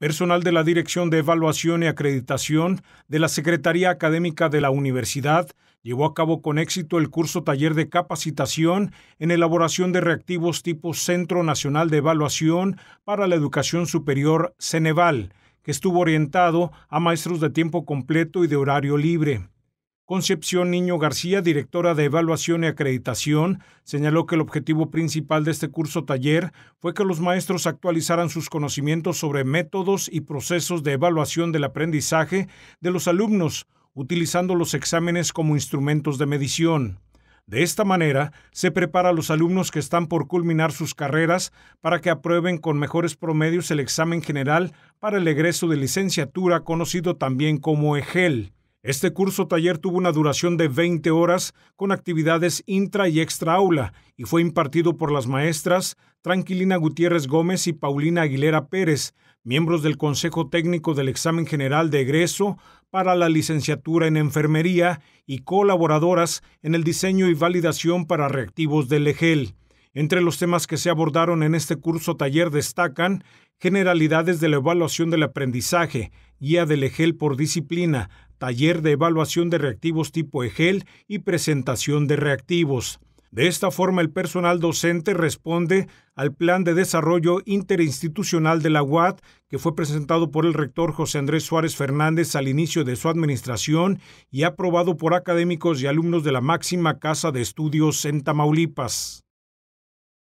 personal de la Dirección de Evaluación y Acreditación de la Secretaría Académica de la Universidad llevó a cabo con éxito el curso taller de capacitación en elaboración de reactivos tipo Centro Nacional de Evaluación para la Educación Superior, Ceneval, que estuvo orientado a maestros de tiempo completo y de horario libre. Concepción Niño García, directora de Evaluación y Acreditación, señaló que el objetivo principal de este curso taller fue que los maestros actualizaran sus conocimientos sobre métodos y procesos de evaluación del aprendizaje de los alumnos, utilizando los exámenes como instrumentos de medición. De esta manera, se prepara a los alumnos que están por culminar sus carreras para que aprueben con mejores promedios el examen general para el egreso de licenciatura conocido también como EGEL este curso taller tuvo una duración de 20 horas con actividades intra y extra aula y fue impartido por las maestras Tranquilina Gutiérrez Gómez y Paulina Aguilera Pérez, miembros del Consejo Técnico del Examen General de Egreso para la licenciatura en Enfermería y colaboradoras en el diseño y validación para reactivos del EGEL. Entre los temas que se abordaron en este curso taller destacan generalidades de la evaluación del aprendizaje, guía del EGEL por disciplina, taller de evaluación de reactivos tipo EGEL y presentación de reactivos. De esta forma, el personal docente responde al Plan de Desarrollo Interinstitucional de la UAT, que fue presentado por el rector José Andrés Suárez Fernández al inicio de su administración y aprobado por académicos y alumnos de la máxima casa de estudios en Tamaulipas.